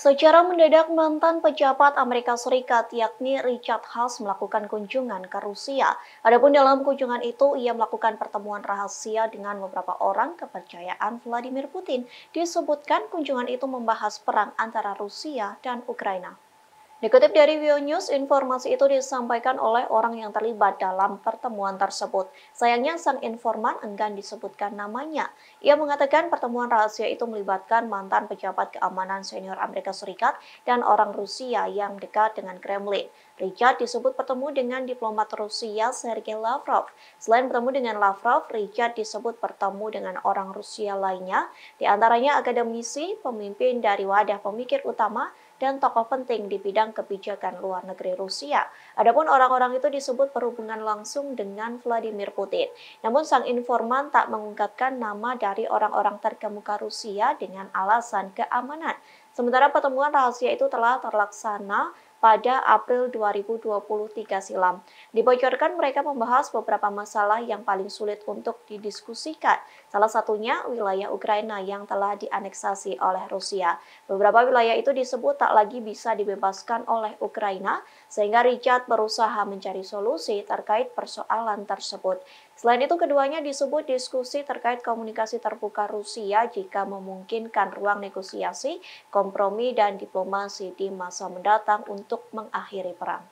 Secara mendadak, mantan pejabat Amerika Serikat yakni Richard Haas melakukan kunjungan ke Rusia. Adapun dalam kunjungan itu, ia melakukan pertemuan rahasia dengan beberapa orang kepercayaan Vladimir Putin. Disebutkan kunjungan itu membahas perang antara Rusia dan Ukraina. Dikutip dari Vio News, informasi itu disampaikan oleh orang yang terlibat dalam pertemuan tersebut. Sayangnya sang informan enggan disebutkan namanya. Ia mengatakan pertemuan rahasia itu melibatkan mantan pejabat keamanan senior Amerika Serikat dan orang Rusia yang dekat dengan Kremlin. Richard disebut bertemu dengan diplomat Rusia Sergei Lavrov. Selain bertemu dengan Lavrov, Richard disebut bertemu dengan orang Rusia lainnya, diantaranya akademisi, pemimpin dari wadah pemikir utama, dan tokoh penting di bidang kebijakan luar negeri Rusia. Adapun orang-orang itu disebut berhubungan langsung dengan Vladimir Putin. Namun sang informan tak mengungkapkan nama dari orang-orang terkemuka Rusia dengan alasan keamanan. Sementara pertemuan rahasia itu telah terlaksana pada April 2023 silam. Dibocorkan mereka membahas beberapa masalah yang paling sulit untuk didiskusikan, salah satunya wilayah Ukraina yang telah dianeksasi oleh Rusia. Beberapa wilayah itu disebut tak lagi bisa dibebaskan oleh Ukraina, sehingga Richard berusaha mencari solusi terkait persoalan tersebut. Selain itu, keduanya disebut diskusi terkait komunikasi terbuka Rusia jika memungkinkan ruang negosiasi, kompromi, dan diplomasi di masa mendatang untuk untuk mengakhiri perang.